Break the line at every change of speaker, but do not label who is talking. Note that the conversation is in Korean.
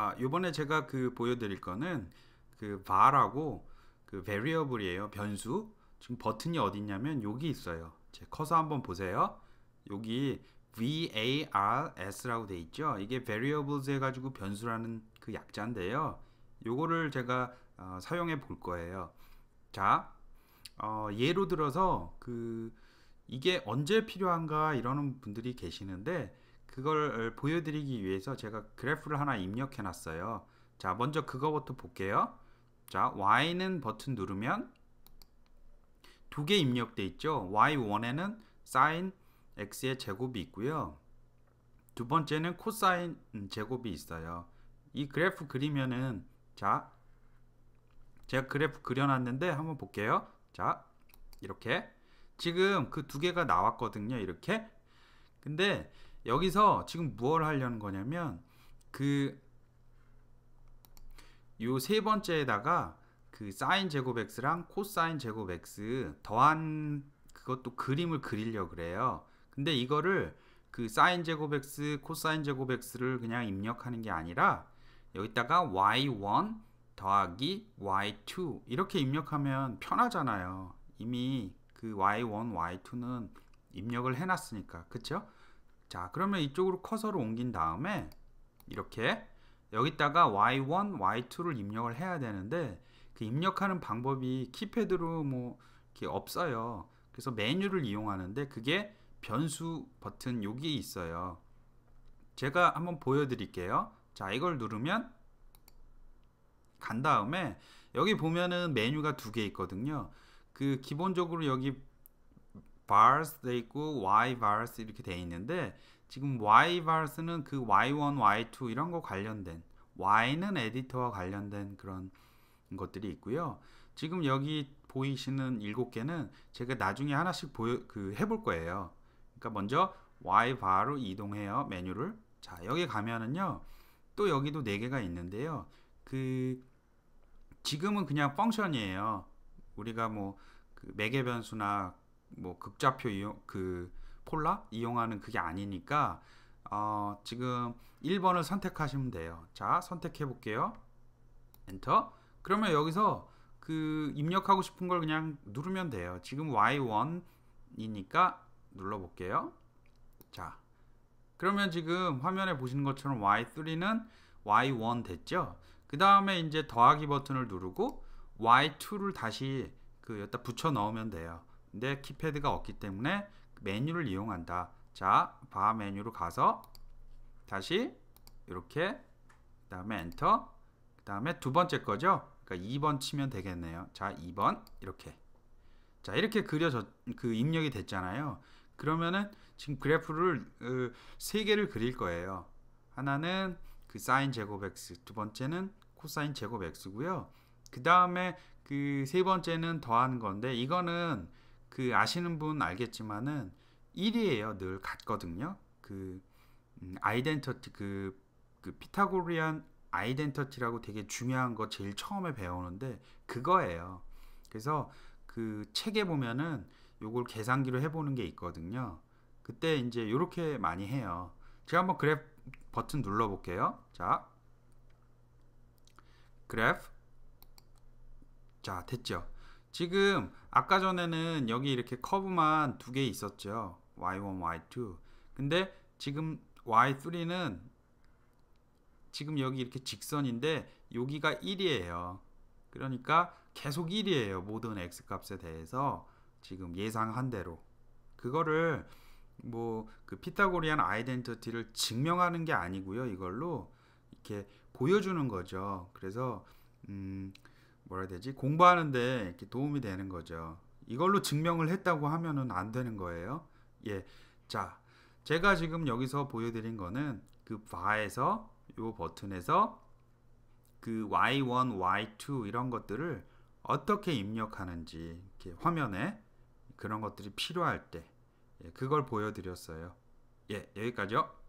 아, 요번에 제가 그 보여드릴 거는 그 var라고 그 variable이에요. 변수. 지금 버튼이 어디 있냐면 여기 있어요. 제 커서 한번 보세요. 여기 vars라고 돼 있죠. 이게 variables 해가지고 변수라는 그 약자인데요. 요거를 제가 어, 사용해 볼 거예요. 자, 어, 예로 들어서 그 이게 언제 필요한가 이러는 분들이 계시는데 그걸 보여드리기 위해서 제가 그래프를 하나 입력해 놨어요. 자, 먼저 그거부터 볼게요. 자, Y는 버튼 누르면 두 개 입력돼 있죠. Y1에는 sin x의 제곱이 있고요. 두 번째는 코사인 제곱이 있어요. 이 그래프 그리면은 자 제가 그래프 그려놨는데 한번 볼게요. 자 이렇게 지금 그 두 개가 나왔거든요. 이렇게 근데 여기서 지금 무엇을 하려는 거냐면 그 요 세 번째에다가 그 사인 제곱 x랑 코사인 제곱 x 더한 그것도 그림을 그리려 그래요. 근데 이거를 그 사인 제곱 x, 코사인 제곱 x를 그냥 입력하는 게 아니라 여기다가 y1 더하기 y2 이렇게 입력하면 편하잖아요. 이미 그 y1, y2는 입력을 해놨으니까 그쵸? 자 그러면 이쪽으로 커서를 옮긴 다음에 이렇게 여기다가 y1, y2를 입력을 해야 되는데 그 입력하는 방법이 키패드로 뭐 이렇게 없어요. 그래서 메뉴를 이용하는데 그게 변수 버튼 여기 있어요. 제가 한번 보여드릴게요. 자 이걸 누르면 간 다음에 여기 보면은 메뉴가 두 개 있거든요. 그 기본적으로 여기 virus 돼 있고 y virus 이렇게 돼 있는데 지금 y virus는 그 y1, y2 이런 거 관련된 y는 에디터와 관련된 그런 것들이 있고요. 지금 여기 보이시는 일곱 개는 제가 나중에 하나씩 보여 그 해볼 거예요. 그러니까 먼저 y 바로 이동해요 메뉴를. 자 여기 가면은요 또 여기도 네 개가 있는데요. 그 지금은 그냥 펑션이에요. 우리가 뭐그 매개 변수나 뭐 극좌표 이용 그 폴라 이용하는 그게 아니니까 어, 지금 1번을 선택하시면 돼요. 자, 선택해 볼게요. 엔터. 그러면 여기서 그 입력하고 싶은 걸 그냥 누르면 돼요. 지금 Y1이니까 눌러 볼게요. 자. 그러면 지금 화면에 보시는 것처럼 Y3는 Y1 됐죠? 그 다음에 이제 더하기 버튼을 누르고 Y2를 다시 그 여기다 붙여 넣으면 돼요. 내 키패드가 없기 때문에 메뉴를 이용한다. 자, 바 메뉴로 가서 다시 이렇게 그 다음에 엔터 그 다음에 두 번째 거죠. 그러니까 2번 치면 되겠네요. 자, 2번 이렇게 자, 이렇게 그려져 그 입력이 됐잖아요. 그러면은 지금 그래프를 으, 그 세 개를 그릴 거예요. 하나는 그 사인 제곱 x, 두 번째는 코사인 제곱 x고요. 그 다음에 그 세 번째는 더하는 건데 이거는 그 아시는 분 알겠지만은 1이에요. 늘 같거든요. 그 음, 아이덴터티 그, 그 피타고리안 아이덴터티라고 되게 중요한 거 제일 처음에 배우는데 그거예요. 그래서 그 책에 보면은 요걸 계산기로 해보는 게 있거든요. 그때 이제 이렇게 많이 해요. 제가 한번 그래 버튼 눌러볼게요. 자, 그래프. 자, 됐죠. 지금 아까 전에는 여기 이렇게 커브만 두 개 있었죠. y1, y2. 근데 지금 y3는 지금 여기 이렇게 직선인데 여기가 1이에요. 그러니까 계속 1이에요. 모든 x 값에 대해서 지금 예상한 대로. 그거를 뭐 그 피타고리안 아이덴티티를 증명하는 게 아니고요. 이걸로 이렇게 보여주는 거죠. 그래서 음 뭐라 해야 되지 공부하는데 이렇게 도움이 되는 거죠. 이걸로 증명을 했다고 하면은 안 되는 거예요. 예, 자 제가 지금 여기서 보여드린 거는 그 바에서 요 버튼에서 그 y1, y2 이런 것들을 어떻게 입력하는지 이렇게 화면에 그런 것들이 필요할 때 예, 그걸 보여드렸어요. 예, 여기까지요.